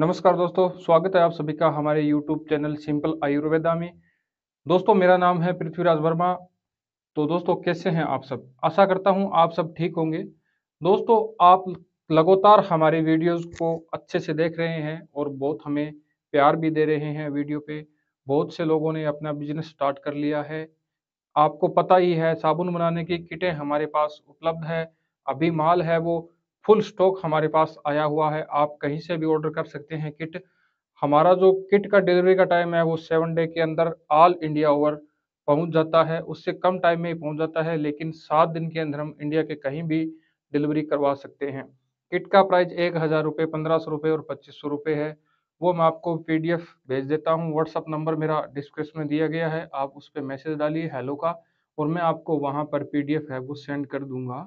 नमस्कार दोस्तों स्वागत है आप सभी का हमारे YouTube चैनल सिंपल आयुर्वेदा में दोस्तों मेरा नाम है पृथ्वीराज वर्मा तो दोस्तों कैसे हैं आप सब आशा करता हूं आप सब ठीक होंगे दोस्तों आप लगातार हमारे वीडियोस को अच्छे से देख रहे हैं और बहुत हमें प्यार भी दे रहे हैं वीडियो पे बहुत से लोगों ने अपना बिजनेस स्टार्ट कर लिया है आपको पता ही है साबुन बनाने की किटें हमारे पास उपलब्ध है अभी माल है वो फुल स्टॉक हमारे पास आया हुआ है आप कहीं से भी ऑर्डर कर सकते हैं किट हमारा जो किट का डिलीवरी का टाइम है वो सेवन डे के अंदर ऑल इंडिया ओवर पहुंच जाता है उससे कम टाइम में ही पहुंच जाता है लेकिन सात दिन के अंदर हम इंडिया के कहीं भी डिलीवरी करवा सकते हैं किट का प्राइस एक हज़ार रुपये पंद्रह सौ रुपये और पच्चीस सौ रुपये है वो मैं आपको पी भेज देता हूँ व्हाट्सअप नंबर मेरा डिस्क्रिप्शन में दिया गया है आप उस पर मैसेज डालिए हेलो का और मैं आपको वहाँ पर पी है वो सेंड कर दूंगा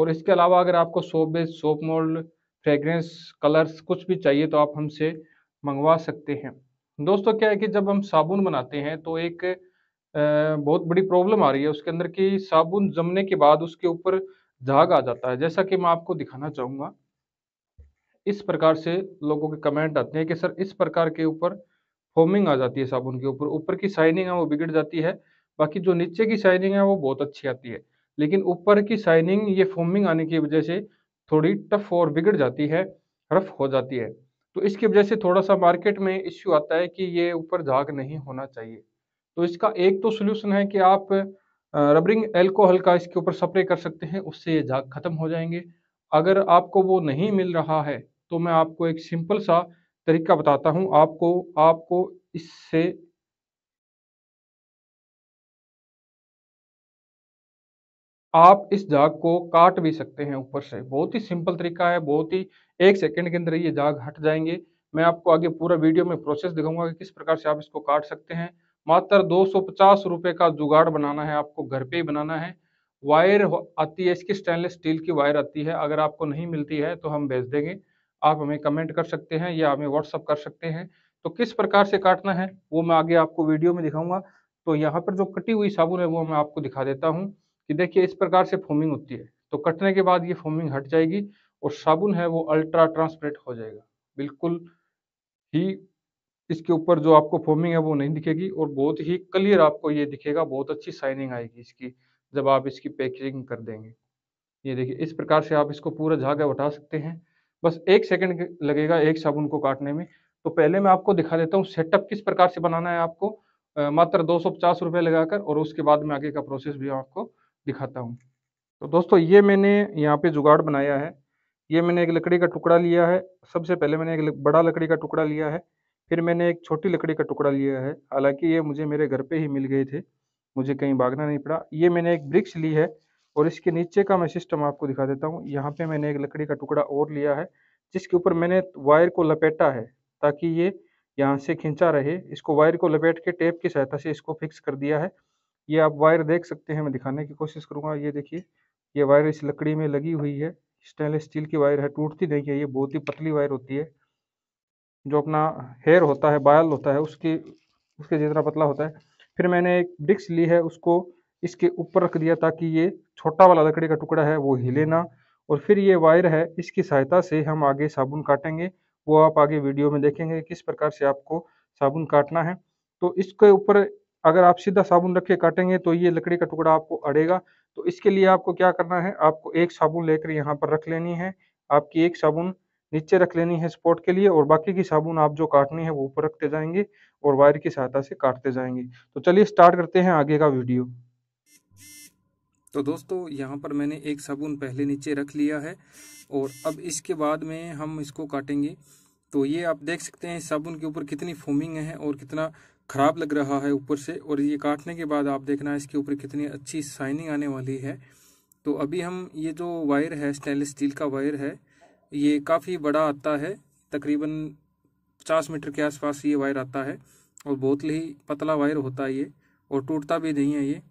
और इसके अलावा अगर आपको soap base soap mould fragrance colours कुछ भी चाहिए तो आप हमसे मंगवा सकते हैं दोस्तों क्या है कि जब हम साबुन बनाते हैं तो एक बहुत बड़ी प्रॉब्लम आ रही है उसके अंदर कि साबुन जमने के बाद उसके ऊपर झाग आ जाता है जैसा कि मैं आपको दिखाना चाहूँगा इस प्रकार से लोगों के कमेंट आते हैं कि सर इस प्रकार के ऊपर फोमिंग आ जाती है साबुन के ऊपर ऊपर की शाइनिंग है वो बिगड़ जाती है बाकी जो नीचे की शाइनिंग है वो बहुत अच्छी आती है लेकिन ऊपर की शाइनिंग ये फोमिंग आने की वजह से थोड़ी टफ और बिगड़ जाती है रफ हो जाती है तो इसकी वजह से थोड़ा सा मार्केट में इश्यू आता है कि ये ऊपर झाग नहीं होना चाहिए तो इसका एक तो सोल्यूशन है कि आप रबरिंग एल्कोहल का इसके ऊपर स्प्रे कर सकते हैं उससे ये झाग खत्म हो जाएंगे अगर आपको वो नहीं मिल रहा है तो मैं आपको एक सिंपल सा तरीका बताता हूँ आपको आपको इससे आप इस जाग को काट भी सकते हैं ऊपर से बहुत ही सिंपल तरीका है बहुत ही एक सेकंड के अंदर ये जाग हट जाएंगे मैं आपको आगे पूरा वीडियो में प्रोसेस दिखाऊंगा कि किस प्रकार से आप इसको काट सकते हैं मात्र दो रुपए का जुगाड़ बनाना है आपको घर पे ही बनाना है वायर आती है इसकी स्टेनलेस स्टील की वायर आती है अगर आपको नहीं मिलती है तो हम भेज देंगे आप हमें कमेंट कर सकते हैं या हमें व्हाट्सअप कर सकते हैं तो किस प्रकार से काटना है वो मैं आगे आपको वीडियो में दिखाऊंगा तो यहाँ पर जो कटी हुई साबुन है वो मैं आपको दिखा देता हूँ कि देखिए इस प्रकार से फोमिंग होती है तो कटने के बाद ये फोमिंग हट जाएगी और साबुन है वो अल्ट्रा ट्रांसपेरेंट हो जाएगा बिल्कुल ही इसके ऊपर जो आपको फोमिंग है वो नहीं दिखेगी और बहुत ही क्लियर आपको ये दिखेगा बहुत अच्छी साइनिंग आएगी इसकी जब आप इसकी पैकेजिंग कर देंगे ये देखिए इस प्रकार से आप इसको पूरा झाग उठा सकते हैं बस एक सेकंड लगेगा एक साबुन को काटने में तो पहले मैं आपको दिखा देता हूँ सेटअप किस प्रकार से बनाना है आपको मात्र दो सौ पचास रुपये लगाकर और उसके बाद में आगे का प्रोसेस भी आपको दिखाता हूँ तो दोस्तों ये मैंने यहाँ पे जुगाड़ बनाया है ये मैंने एक लकड़ी का टुकड़ा लिया है सबसे पहले मैंने एक बड़ा लकड़ी का टुकड़ा लिया है फिर मैंने एक छोटी लकड़ी का टुकड़ा लिया है हालांकि ये मुझे मेरे घर पे ही मिल गए थे मुझे कहीं भागना नहीं पड़ा ये मैंने एक ब्रिक्स ली है और इसके नीचे का मैं सिस्टम आपको दिखा देता हूँ यहाँ पे मैंने एक लकड़ी का टुकड़ा और लिया है जिसके ऊपर मैंने वायर को लपेटा है ताकि ये यहाँ से खींचा रहे इसको वायर को लपेट के टेप की सहायता से इसको फिक्स कर दिया है ये आप वायर देख सकते हैं मैं दिखाने की कोशिश करूंगा ये देखिए ये वायर इस लकड़ी में लगी हुई है स्टेनलेस स्टील की वायर है टूटती नहीं है ये बहुत ही पतली वायर होती है जो अपना हेयर होता है बायल होता है उसकी उसके जितना पतला होता है फिर मैंने एक ब्रिक्स ली है उसको इसके ऊपर रख दिया ताकि ये छोटा वाला लकड़ी का टुकड़ा है वो हिले ना और फिर ये वायर है इसकी सहायता से हम आगे साबुन काटेंगे वो आप आगे वीडियो में देखेंगे किस प्रकार से आपको साबुन काटना है तो इसके ऊपर अगर आप सीधा साबुन रख के काटेंगे तो ये लकड़ी का टुकड़ा आपको अड़ेगा तो इसके लिए आपको क्या करना है आपको एक साबुन लेकर यहाँ पर रख लेनी है आपकी एक साबुन नीचे रख लेनी है स्पॉट के लिए और बाकी की साबुन आप जो काटनी है वो ऊपर रखते जाएंगे और वायर की सहायता से काटते जाएंगे तो चलिए स्टार्ट करते हैं आगे का वीडियो तो दोस्तों यहाँ पर मैंने एक साबुन पहले नीचे रख लिया है और अब इसके बाद में हम इसको काटेंगे तो ये आप देख सकते हैं साबुन के ऊपर कितनी फोमिंग है और कितना ख़राब लग रहा है ऊपर से और ये काटने के बाद आप देखना इसके ऊपर कितनी अच्छी शाइनिंग आने वाली है तो अभी हम ये जो वायर है स्टेनलेस स्टील का वायर है ये काफ़ी बड़ा आता है तकरीबन पचास मीटर के आसपास ये वायर आता है और बहुत ही पतला वायर होता है ये और टूटता भी नहीं है ये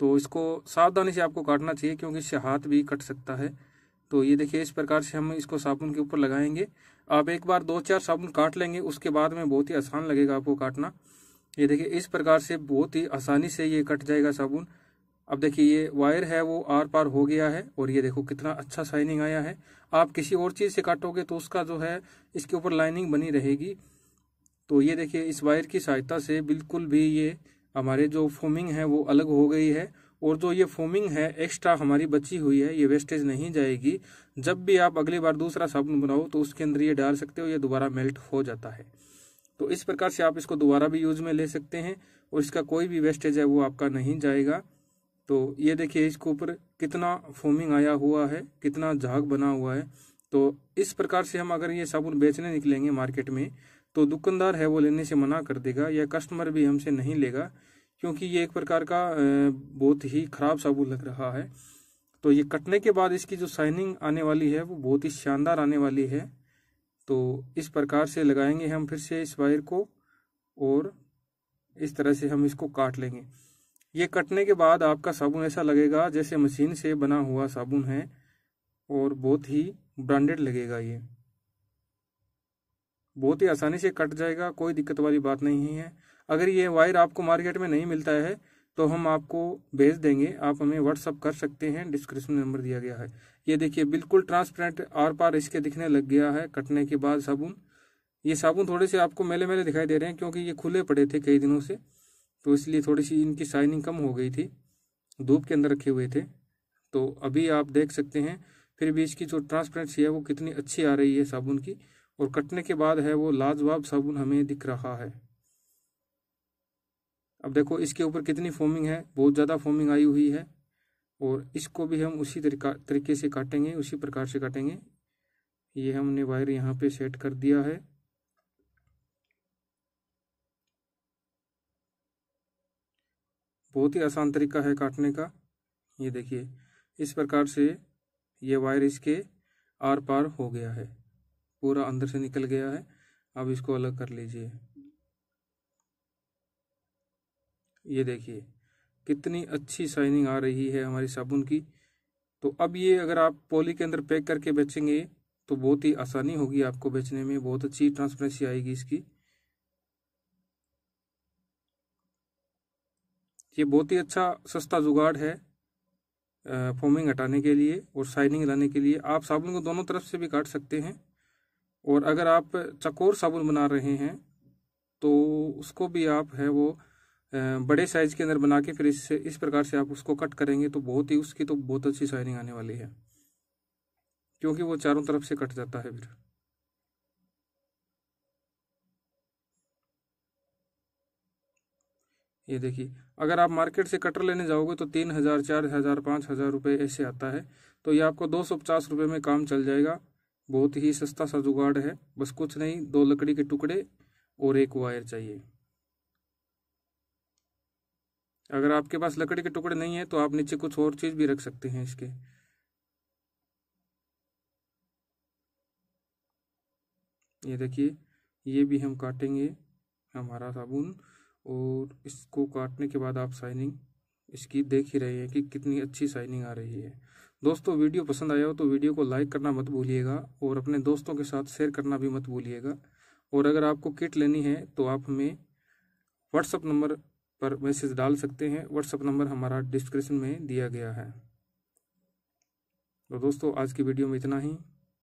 तो इसको सावधानी से आपको काटना चाहिए क्योंकि इससे हाथ भी कट सकता है तो ये देखिए इस प्रकार से हम इसको साबुन के ऊपर लगाएंगे आप एक बार दो चार साबुन काट लेंगे उसके बाद में बहुत ही आसान लगेगा आपको काटना ये देखिए इस प्रकार से बहुत ही आसानी से ये कट जाएगा साबुन अब देखिए ये वायर है वो आर पार हो गया है और ये देखो कितना अच्छा शाइनिंग आया है आप किसी और चीज़ से काटोगे तो उसका जो है इसके ऊपर लाइनिंग बनी रहेगी तो ये देखिए इस वायर की सहायता से बिल्कुल भी ये हमारे जो फोमिंग है वो अलग हो गई है और जो ये फोमिंग है एक्स्ट्रा हमारी बची हुई है ये वेस्टेज नहीं जाएगी जब भी आप अगली बार दूसरा साबुन बनाओ तो उसके अंदर ये डाल सकते हो ये दोबारा मेल्ट हो जाता है तो इस प्रकार से आप इसको दोबारा भी यूज में ले सकते हैं और इसका कोई भी वेस्टेज है वो आपका नहीं जाएगा तो ये देखिए इसके ऊपर कितना फोमिंग आया हुआ है कितना झाग बना हुआ है तो इस प्रकार से हम अगर ये साबुन बेचने निकलेंगे मार्केट में तो दुकानदार है वो लेने से मना कर देगा या कस्टमर भी हमसे नहीं लेगा क्योंकि ये एक प्रकार का बहुत ही ख़राब साबुन लग रहा है तो ये कटने के बाद इसकी जो शाइनिंग आने वाली है वो बहुत ही शानदार आने वाली है तो इस प्रकार से लगाएंगे हम फिर से इस वायर को और इस तरह से हम इसको काट लेंगे ये कटने के बाद आपका साबुन ऐसा लगेगा जैसे मशीन से बना हुआ साबुन है और बहुत ही ब्रांडेड लगेगा ये बहुत ही आसानी से कट जाएगा कोई दिक्कत वाली बात नहीं है अगर ये वायर आपको मार्केट में नहीं मिलता है तो हम आपको भेज देंगे आप हमें व्हाट्सअप कर सकते हैं डिस्क्रिप्शन नंबर दिया गया है ये देखिए बिल्कुल ट्रांसपेरेंट आर पार इसके दिखने लग गया है कटने के बाद साबुन ये साबुन थोड़े से आपको मेले मेले दिखाई दे रहे हैं क्योंकि ये खुले पड़े थे कई दिनों से तो इसलिए थोड़ी सी इनकी शाइनिंग कम हो गई थी धूप के अंदर रखे हुए थे तो अभी आप देख सकते हैं फिर भी इसकी जो ट्रांसपेरेंसी है वो कितनी अच्छी आ रही है साबुन की और कटने के बाद है वो लाजवाब साबुन हमें दिख रहा है अब देखो इसके ऊपर कितनी फोमिंग है बहुत ज़्यादा फोमिंग आई हुई है और इसको भी हम उसी तरीका तरीके से काटेंगे उसी प्रकार से काटेंगे ये हमने वायर यहाँ पे सेट कर दिया है बहुत ही आसान तरीका है काटने का ये देखिए इस प्रकार से ये वायर इसके आर पार हो गया है पूरा अंदर से निकल गया है अब इसको अलग कर लीजिए ये देखिए कितनी अच्छी शाइनिंग आ रही है हमारी साबुन की तो अब ये अगर आप पॉली के अंदर पैक करके बेचेंगे तो बहुत ही आसानी होगी आपको बेचने में बहुत अच्छी ट्रांसपेरेंसी आएगी इसकी ये बहुत ही अच्छा सस्ता जुगाड़ है फोमिंग हटाने के लिए और शाइनिंग लाने के लिए आप साबुन को दोनों तरफ से भी काट सकते हैं और अगर आप चकोर साबुन बना रहे हैं तो उसको भी आप है वो बड़े साइज के अंदर बना के फिर इससे इस प्रकार से आप उसको कट करेंगे तो बहुत ही उसकी तो बहुत अच्छी शाइनिंग आने वाली है क्योंकि वो चारों तरफ से कट जाता है फिर ये देखिए अगर आप मार्केट से कटर लेने जाओगे तो तीन हज़ार चार हज़ार पाँच हज़ार रुपये ऐसे आता है तो ये आपको दो सौ पचास रुपये में काम चल जाएगा बहुत ही सस्ता सा जुगाड़ है बस कुछ नहीं दो लकड़ी के टुकड़े और एक वायर चाहिए अगर आपके पास लकड़ी के टुकड़े नहीं है तो आप नीचे कुछ और चीज़ भी रख सकते हैं इसके ये देखिए ये भी हम काटेंगे हमारा साबुन और इसको काटने के बाद आप साइनिंग इसकी देख ही रहे हैं कि कितनी अच्छी साइनिंग आ रही है दोस्तों वीडियो पसंद आया हो तो वीडियो को लाइक करना मत भूलिएगा और अपने दोस्तों के साथ शेयर करना भी मत भूलिएगा और अगर आपको किट लेनी है तो आप हमें व्हाट्सअप नंबर पर मैसेज डाल सकते हैं व्हाट्सअप नंबर हमारा डिस्क्रिप्शन में दिया गया है तो दोस्तों आज की वीडियो में इतना ही